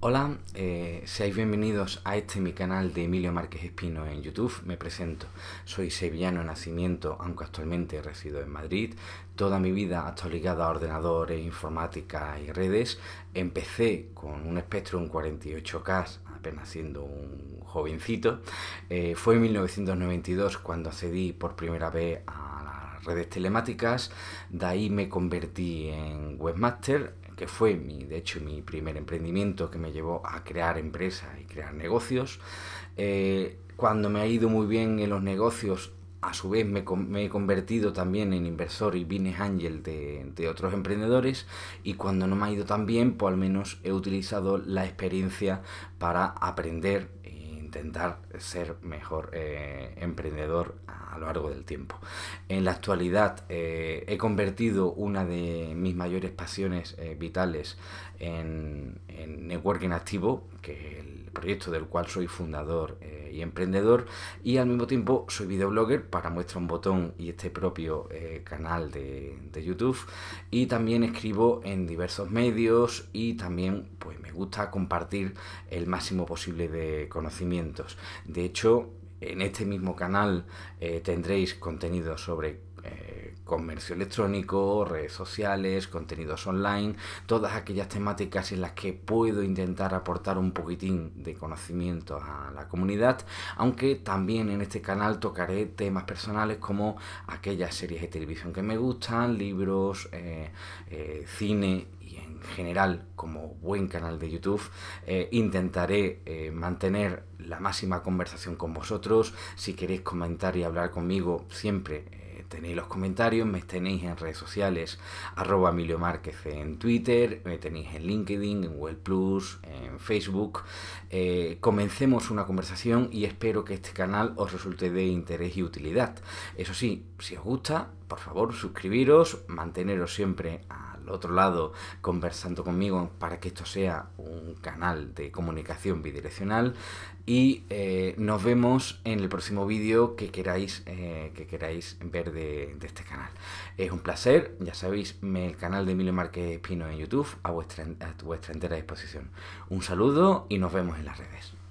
Hola, eh, seáis bienvenidos a este mi canal de Emilio Márquez Espino en YouTube. Me presento, soy sevillano de nacimiento, aunque actualmente resido en Madrid. Toda mi vida ha estado ligada a ordenadores, informática y redes. Empecé con un Spectrum 48K apenas siendo un jovencito. Eh, fue en 1992 cuando accedí por primera vez a las redes telemáticas, de ahí me convertí en webmaster, que fue mi, de hecho mi primer emprendimiento que me llevó a crear empresas y crear negocios. Eh, cuando me ha ido muy bien en los negocios, a su vez me, he convertido también en inversor y business angel de, otros emprendedores y cuando no me ha ido tan bien, pues al menos he utilizado la experiencia para aprender intentar ser mejor eh, emprendedor a lo largo del tiempo. En la actualidad eh, he convertido una de mis mayores pasiones eh, vitales en, networking activo, que el proyecto del cual soy fundador eh, y emprendedor y al mismo tiempo soy videoblogger para muestra un botón y este propio eh, canal de, YouTube y también escribo en diversos medios y también pues me gusta compartir el máximo posible de conocimientos. De hecho, en este mismo canal eh, tendréis contenido sobre comercio electrónico, redes sociales, contenidos online, todas aquellas temáticas en las que puedo intentar aportar un poquitín de conocimiento a la comunidad, aunque también en este canal tocaré temas personales como aquellas series de televisión que me gustan, libros, eh, eh, cine y en general como buen canal de YouTube eh, intentaré mantener la máxima conversación con vosotros si queréis comentar y hablar conmigo siempre tenéis los comentarios, me tenéis en redes sociales, arroba Emilio Márquez en Twitter, me tenéis en LinkedIn, en Google Plus, en Facebook. Eh, comencemos una conversación y espero que este canal os resulte de interés y utilidad. Eso sí, si os gusta, por favor suscribiros, manteneros siempre a otro lado conversando conmigo para que esto sea un canal de comunicación bidireccional y eh, nos vemos en el próximo vídeo que queráis, eh, que queráis ver de, este canal. Es un placer, ya sabéis, el canal de Emilio Márquez Espino en YouTube a vuestra, a vuestra entera disposición. Un saludo y nos vemos en las redes.